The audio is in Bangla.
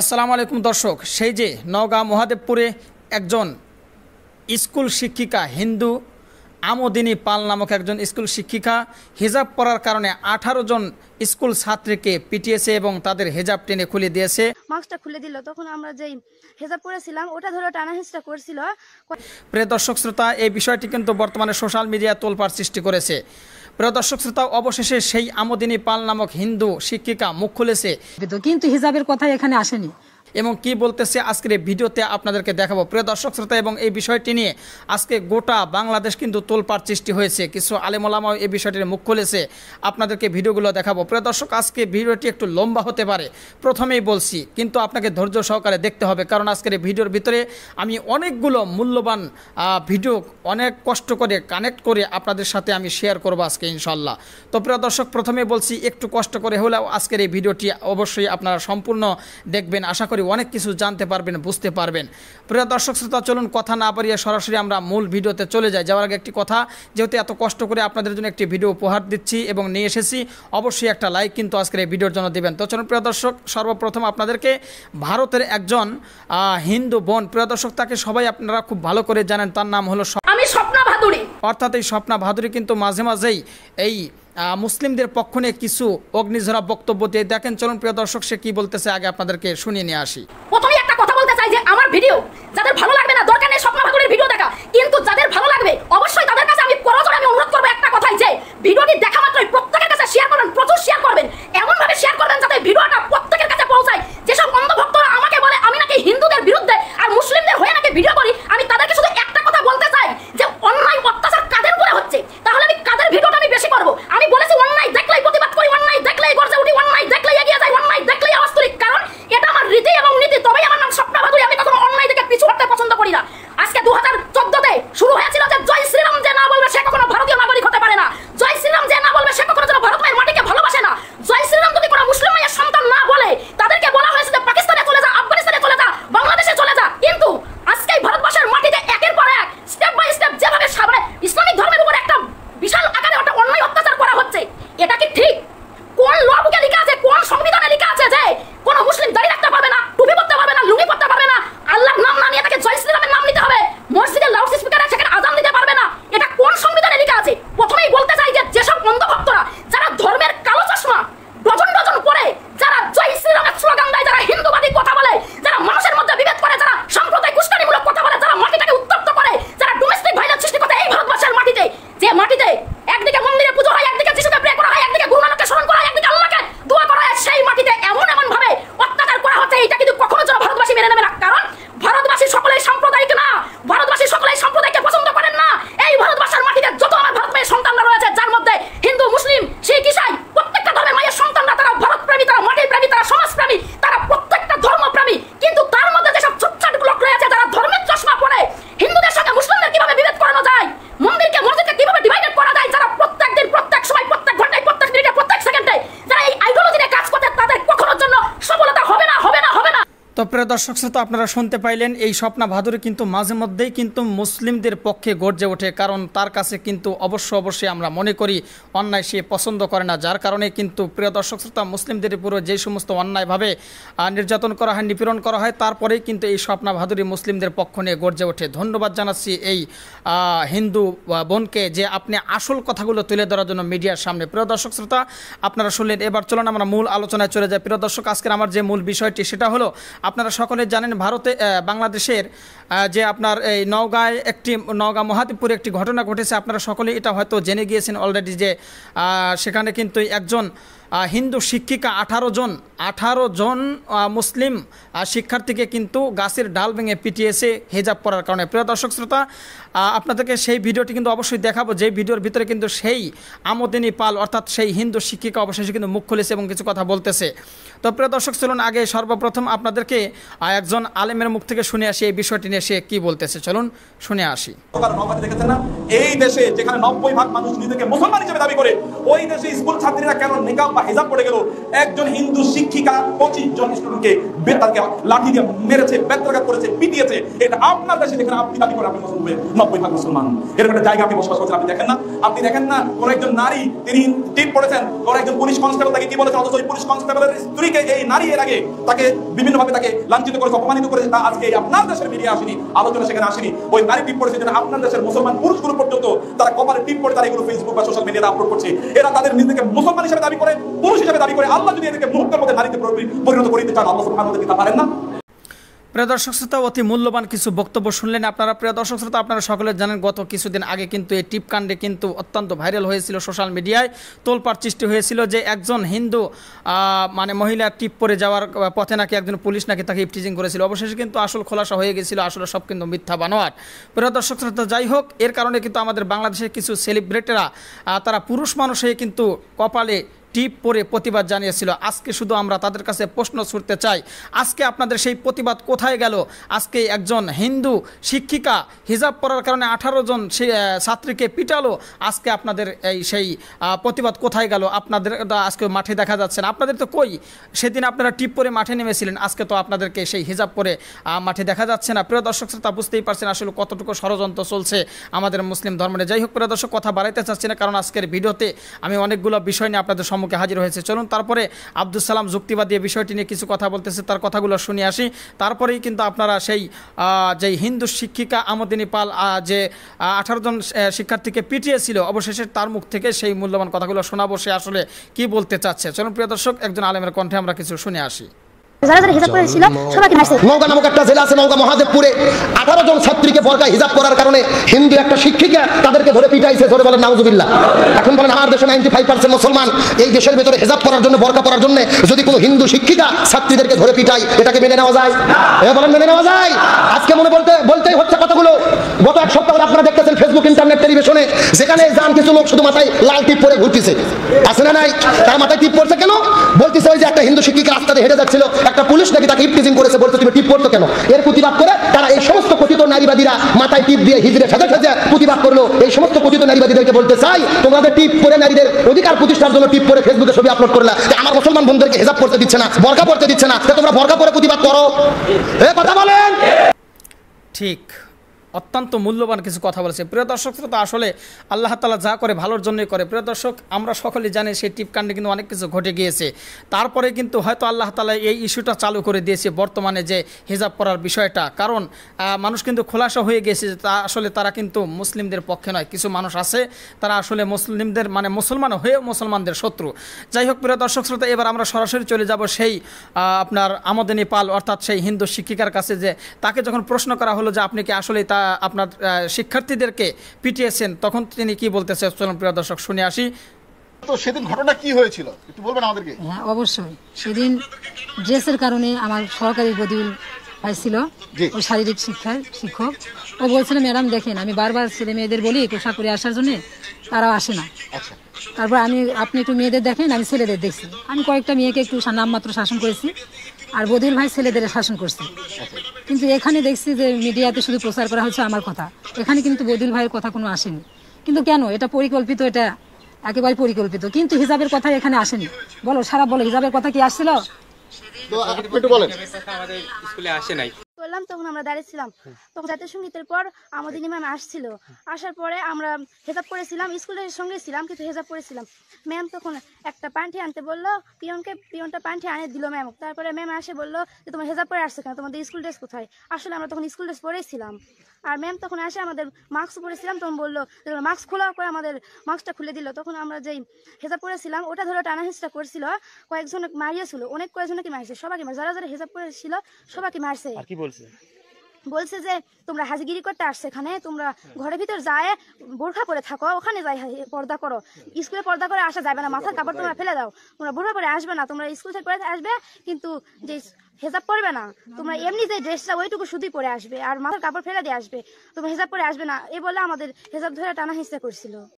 আসসালামু আলাইকুম দর্শক সেই যে নওগাঁ মহাদেবপুরে একজন স্কুল শিক্ষিকা হিন্দু আমোদিনী পাল নামক একজন স্কুল শিক্ষিকা হিজাব পরার কারণে আঠারো জন স্কুল ছাত্রীকে পিটিয়েছে এবং তাদের হিজাব টেনে খুলে দিয়েছে মাস্কটা খুলে দিল তখন আমরা যেই হেজাব পরেছিলাম ওটা ধরো টানা করছিল প্রিয় দর্শক শ্রোতা এই বিষয়টি কিন্তু বর্তমানে সোশ্যাল মিডিয়া তোলপার সৃষ্টি করেছে প্রিয় দর্শক শ্রোতা অবশেষে সেই আমদিনী পাল নামক হিন্দু শিক্ষিকা মুখ খুলেছে কিন্তু হিজাবের কথা এখানে আসেনি এবং কি বলতেছে আজকের এই ভিডিওতে আপনাদেরকে দেখাবো প্রিয় দর্শক শ্রোতা এবং এই বিষয়টি নিয়ে আজকে গোটা বাংলাদেশ কিন্তু তোলপাড় সৃষ্টি হয়েছে কিছু আলেমোলামাও এই বিষয়টির মুখ খুলেছে আপনাদেরকে ভিডিওগুলো দেখাবো প্রিয় দর্শক আজকে ভিডিওটি একটু লম্বা হতে পারে প্রথমেই বলছি কিন্তু আপনাকে ধৈর্য সহকারে দেখতে হবে কারণ আজকের এই ভিডিওর ভিতরে আমি অনেকগুলো মূল্যবান ভিডিও অনেক কষ্ট করে কানেক্ট করে আপনাদের সাথে আমি শেয়ার করবো আজকে ইনশাল্লাহ তো প্রিয় দর্শক প্রথমে বলছি একটু কষ্ট করে হলেও আজকের এই ভিডিওটি অবশ্যই আপনারা সম্পূর্ণ দেখবেন আশা করি অনেক কিছু জানতে পারবেন বুঝতে পারবেন প্রিয় দর্শক শ্রোতা চলুন কথা না পারিয়ে সরাসরি আমরা মূল ভিডিওতে চলে যাই যাওয়ার আগে একটি কথা যেহেতু এত কষ্ট করে আপনাদের জন্য একটি ভিডিও উপহার দিচ্ছি এবং নিয়ে এসেছি অবশ্যই একটা লাইক কিন্তু আজকের এই ভিডিওর জন্য দেবেন তো চলুন প্রিয় দর্শক সর্বপ্রথম আপনাদেরকে ভারতের একজন হিন্দু বোন প্রিয় দর্শক তাকে সবাই আপনারা খুব ভালো করে জানেন তার নাম হলো আমি স্বপ্না ভাদুরী অর্থাৎ এই স্বপ্না ভাদুরী কিন্তু মাঝে মাঝেই এই মুসলিমদের পক্ষ নিয়ে কিছু অগ্নিঝরা বক্তব্য দিয়ে দেখেন চলুন প্রিয় দর্শক সে কি বলতেছে আগে আপনাদেরকে শুনিয়ে নিয়ে আসি প্রথমে একটা কথা বলতে চাই যে আমার ভিডিও যাদের ভালো লাগবে না দরকার নেই স্বপ্ন ভাগুরের ভিডিও দেখা কিন্তু যাদের ভালো লাগবে অবশ্যই তাদের কাছে আমি করজোর আমি অনুরোধ করবো একটা কথাই যে ভিডিওটি দেখা মাত্রই প্রত্যেকের কাছে শেয়ার করবেন প্রচুর শেয়ার করবেন এমনভাবে শেয়ার করবেন যাতে ভিডিওটা প্রত্যেকের কাছে পৌঁছায় যেসব অন্ধভক্ত প্রিয় দর্শক শ্রোতা আপনারা শুনতে পাইলেন এই স্বপ্না ভাদুরে কিন্তু মাঝে মধ্যেই কিন্তু মুসলিমদের পক্ষে গর্জে ওঠে কারণ তার কাছে কিন্তু অবশ্য অবশ্যই আমরা মনে করি অন্যায় সে পছন্দ করে না যার কারণে কিন্তু প্রিয় দর্শক শ্রোতা মুসলিমদের উপরে যে সমস্ত অন্যায়ভাবে নির্যাতন করা হয় নিপীড়ন করা হয় তারপরেই কিন্তু এই স্বপ্না ভাদুরী মুসলিমদের পক্ষ নিয়ে গর্জে ওঠে ধন্যবাদ জানাচ্ছি এই হিন্দু বোনকে যে আপনি আসল কথাগুলো তুলে ধরার জন্য মিডিয়ার সামনে প্রিয় দর্শক শ্রোতা আপনারা শুনলেন এবার চলুন আমরা মূল আলোচনায় চলে যাই প্রিয় দর্শক আজকের আমার যে মূল বিষয়টি সেটা হলো আপনার আপনারা সকলে জানেন ভারতে বাংলাদেশের যে আপনার এই নওগাঁয় একটি নওগাঁ মহাদেবপুরে একটি ঘটনা ঘটেছে আপনারা সকলে এটা হয়তো জেনে গিয়েছেন অলরেডি যে সেখানে কিন্তু একজন হিন্দু শিক্ষিকা আঠারো জন আঠারো জন মুসলিম শিক্ষার্থীকে কিন্তু গাছের ডাল ভেঙে পিটিয়েছে হেজাব পড়ার কারণে প্রিয় দর্শক শ্রোতা আপনাদেরকে সেই ভিডিওটি কিন্তু অবশ্যই দেখাবো যে ভিডিওর ভিতরে কিন্তু সেই আমদিনী পাল অর্থাৎ সেই হিন্দু শিক্ষিকা অবশেষে কিন্তু মুখ খুলেছে এবং কিছু কথা বলতেছে তো প্রিয় দর্শক চলুন আগে সর্বপ্রথম আপনাদেরকে একজন আলেমের মুখ থেকে শুনে আসি এই বিষয়টি নিয়ে সে কি বলতেছে চলুন শুনে আসি এই দেশে যেখানে নব্বই ভাগ মানুষ নিজেকে মুসলমান হিসেবে দাবি করে ওই দেশে স্কুল ছাত্রীরা কেন নিকাব হিজাব পড়ে গেল একজন হিন্দু শিক্ষিকা পঁচিশ জন স্টুডেন্টকে বেতারকে লাঠি দিয়ে মেরেছে বেত্রাঘাত করেছে পিটিয়েছে এটা আপনার দেশে দেখেন আপনি দাবি করেন আপনি মুসলমান নব্বই ভাগ মুসলমান এরকম একটা জায়গা আপনি বসবাস করছেন আপনি দেখেন না আপনি দেখেন না কোন একজন নারী তিনি টিপ পড়েছেন কোন একজন পুলিশ কনস্টেবল তাকে কি বলেছেন অথচ ওই পুলিশ কনস্টেবলের স্ত্রীকে এই নারী এর আগে তাকে বিভিন্নভাবে তাকে লাঞ্ছিত করেছে অপমানিত করেছে তা আজকে আপনার দেশের মিডিয়া আসেনি আলোচনা সেখানে আসেনি ওই নারী টিপ পড়েছে যেটা আপনার দেশের মুসলমান পুরুষগুলো পর্যন্ত তারা কপালে টিপ পড়ে তারা এগুলো ফেসবুক বা সোশ্যাল মিডিয়াতে আপলোড করছে এরা তাদের নিজেকে মুসলমান হিসেবে দাবি করেন পুরুষ হিসেবে দাবি করে আল্লাহ যদি এদেরকে মুহূর্তের মধ্যে নারীতে পরিণত করিতে চান আল্লাহ সুবহানাহু ওয়া তাআলা পারেন না প্রিয় দর্শক শ্রোতা অতি মূল্যবান কিছু বক্তব্য শুনলেন আপনারা প্রিয় দর্শক শ্রোতা আপনারা সকলে জানেন গত কিছুদিন আগে কিন্তু এই টিপকাণ্ডে কিন্তু অত্যন্ত ভাইরাল হয়েছিল সোশ্যাল মিডিয়ায় তোলপাড় সৃষ্টি হয়েছিল যে একজন হিন্দু মানে মহিলা টিপ পরে যাওয়ার পথে নাকি একজন পুলিশ নাকি তাকে ইফটিজিং করেছিল অবশেষে কিন্তু আসল খোলাসা হয়ে গেছিল আসলে সব কিন্তু মিথ্যা বানোয়াট প্রিয় দর্শক শ্রোতা যাই হোক এর কারণে কিন্তু আমাদের বাংলাদেশের কিছু সেলিব্রিটিরা তারা পুরুষ মানুষ হয়ে কিন্তু কপালে টিপ পরে প্রতিবাদ জানিয়েছিল আজকে শুধু আমরা তাদের কাছে প্রশ্ন ছুটতে চাই আজকে আপনাদের সেই প্রতিবাদ কোথায় গেল আজকে একজন হিন্দু শিক্ষিকা হিজাব পরার কারণে আঠারো জন ছাত্রীকে পিটালো আজকে আপনাদের এই সেই প্রতিবাদ কোথায় গেল আপনাদের আজকে মাঠে দেখা যাচ্ছে না আপনাদের তো কই সেদিন আপনারা টিপ পরে মাঠে নেমেছিলেন আজকে তো আপনাদেরকে সেই হিজাব পরে মাঠে দেখা যাচ্ছে না প্রিয় দর্শক শ্রোতা বুঝতেই পারছেন আসলে কতটুকু ষড়যন্ত্র চলছে আমাদের মুসলিম ধর্মে যাই হোক প্রিয় দর্শক কথা বাড়াইতে চাচ্ছি না কারণ আজকের ভিডিওতে আমি অনেকগুলো বিষয় নিয়ে আপনাদের সম্মুখীন সম্মুখে হাজির হয়েছে চলুন তারপরে আব্দুল সালাম যুক্তিবাদ দিয়ে বিষয়টি নিয়ে কিছু কথা বলতেছে তার কথাগুলো শুনে আসি তারপরেই কিন্তু আপনারা সেই যে হিন্দু শিক্ষিকা আমদিনী পাল যে আঠারো জন শিক্ষার্থীকে পিটিয়েছিল অবশেষে তার মুখ থেকে সেই মূল্যবান কথাগুলো শোনাবো সে আসলে কি বলতে চাচ্ছে চলুন প্রিয় দর্শক একজন আলেমের কণ্ঠে আমরা কিছু শুনে আসি যদি কোনো হিন্দু শিক্ষিকা ছাত্রীদেরকে ধরে পিটাই এটাকে মেনে নেওয়া যায় বলেন মেনে নেওয়া যায় আজকে মনে বলতে বলতেই হচ্ছে কথাগুলো গত এক সপ্তাহ আপনারা দেখতেছেন ফেসবুক ইন্টারনেট টেলিভিশনে যেখানে যান কিছু লোক শুধু মাথায় লাল টিপ পরে ঘুরতেছে আছে না নাই তার মাথায় টিপ পড়ছে কেন যে একটা হিন্দু শিক্ষিকা রাস্তাতে হেঁটে যাচ্ছিল একটা পুলিশ নাকি তাকে করেছে তুমি টিপ করতো কেন এর প্রতিবাদ করে তারা এই সমস্ত কথিত নারীবাদীরা মাথায় টিপ দিয়ে হিজড়ে সাজা প্রতিবাদ করলো এই সমস্ত কথিত নারীবাদীদেরকে বলতে চাই তোমাদের টিপ করে নারীদের অধিকার প্রতিষ্ঠার জন্য টিপ করে ফেসবুকে ছবি আপলোড করলা যে আমার মুসলমান বন্ধুদেরকে হেজাব করতে দিচ্ছে না বরকা পড়তে দিচ্ছে না তোমরা বরকা পরে প্রতিবাদ করো এ কথা বলেন ঠিক অত্যন্ত মূল্যবান কিছু কথা বলেছে প্রিয় দর্শক শ্রোতা আসলে আল্লাহ তালা যা করে ভালোর জন্যই করে প্রিয় দর্শক আমরা সকলে জানি সেই টিপকাণ্ডে কিন্তু অনেক কিছু ঘটে গিয়েছে তারপরে কিন্তু হয়তো আল্লাহ তালা এই ইস্যুটা চালু করে দিয়েছে বর্তমানে যে হিজাব করার বিষয়টা কারণ মানুষ কিন্তু খোলাসা হয়ে গেছে যে তা আসলে তারা কিন্তু মুসলিমদের পক্ষে নয় কিছু মানুষ আছে তারা আসলে মুসলিমদের মানে মুসলমান হয়েও মুসলমানদের শত্রু যাই হোক প্রিয় দর্শক শ্রোতা এবার আমরা সরাসরি চলে যাব সেই আপনার আমদানি পাল অর্থাৎ সেই হিন্দু শিক্ষিকার কাছে যে তাকে যখন প্রশ্ন করা হলো যে আপনি কি আসলে তা আপনার শিক্ষার্থীদেরকে পিটিয়েছেন তখন তিনি কি বলতেছে চলুন প্রিয় দর্শক শুনে আসি তো সেদিন ঘটনা কি হয়েছিল একটু বলবেন আমাদেরকে হ্যাঁ অবশ্যই সেদিন ড্রেসের কারণে আমার সহকারী বদিউল ভাই ছিল ও শারীরিক শিক্ষার শিক্ষক ও বলছিল ম্যাডাম দেখেন আমি বারবার ছেলে মেয়েদের বলি পোশাক করে আসার জন্য তারাও আসে না আচ্ছা। তারপর আমি আপনি একটু মেয়েদের দেখেন আমি ছেলেদের দেখছি আমি কয়েকটা মেয়েকে একটু নামমাত্র শাসন করেছি আর বদিউল ভাই ছেলেদের শাসন করছে আচ্ছা। কিন্তু এখানে দেখছি যে মিডিয়াতে শুধু প্রচার করা হচ্ছে আমার কথা এখানে কিন্তু বদিল ভাইয়ের কথা কোনো আসেনি কিন্তু কেন এটা পরিকল্পিত এটা একেবারে পরিকল্পিত কিন্তু হিজাবের কথা এখানে আসেনি বলো সারা বলো হিজাবের কথা কি আসছিল করলাম তখন আমরা দাঁড়িয়েছিলাম হ্যাঁ। তখন জাতীয় সঙ্গীতের পর আমাদের হ্যাঁ। ইমাম আসছিল আসার পরে আমরা হেজাব করেছিলাম স্কুলের সঙ্গে ছিলাম কিন্তু হেজাব করেছিলাম ম্যাম তখন একটা প্যান্টি আনতে বললো পিয়নকে পিয়নটা প্যান্টি আনে দিল ম্যাম তারপরে ম্যাম আসে বললো যে তোমার হেজাব পরে আসছে কেন তোমাদের স্কুল ড্রেস কোথায় আসলে আমরা তখন স্কুল ড্রেস পরেছিলাম আর ম্যাম তখন আসে আমাদের মাস্ক পরেছিলাম তখন বললো যে মাস্ক খোলা করে আমাদের মাস্কটা খুলে দিল তখন আমরা যেই হেজাব পরেছিলাম ওটা ধরো টানা হিসটা করছিল কয়েকজন মারিয়েছিল অনেক কয়েকজনকে মারছে সবাইকে যারা যারা হেজাব করেছিল সবাইকে মারছে আর কি বলছে বলছে যে তোমরা হাজিগিরি করতে আসছে এখানে তোমরা ঘরের ভিতর যায় বোরখা পরে থাকো ওখানে যাই পর্দা করো স্কুলে পর্দা করে আসা যাবে না মাথার কাপড় তোমরা ফেলে দাও তোমরা বোরখা পরে আসবে না তোমরা স্কুল থেকে পরে আসবে কিন্তু যে হেজাব পরবে না তোমরা এমনি যে ড্রেসটা ওইটুকু শুধুই পরে আসবে আর মাথার কাপড় ফেলে দিয়ে আসবে তোমরা হেজাব পরে আসবে না এ বলে আমাদের হেজাব ধরে টানা হিসা করছিল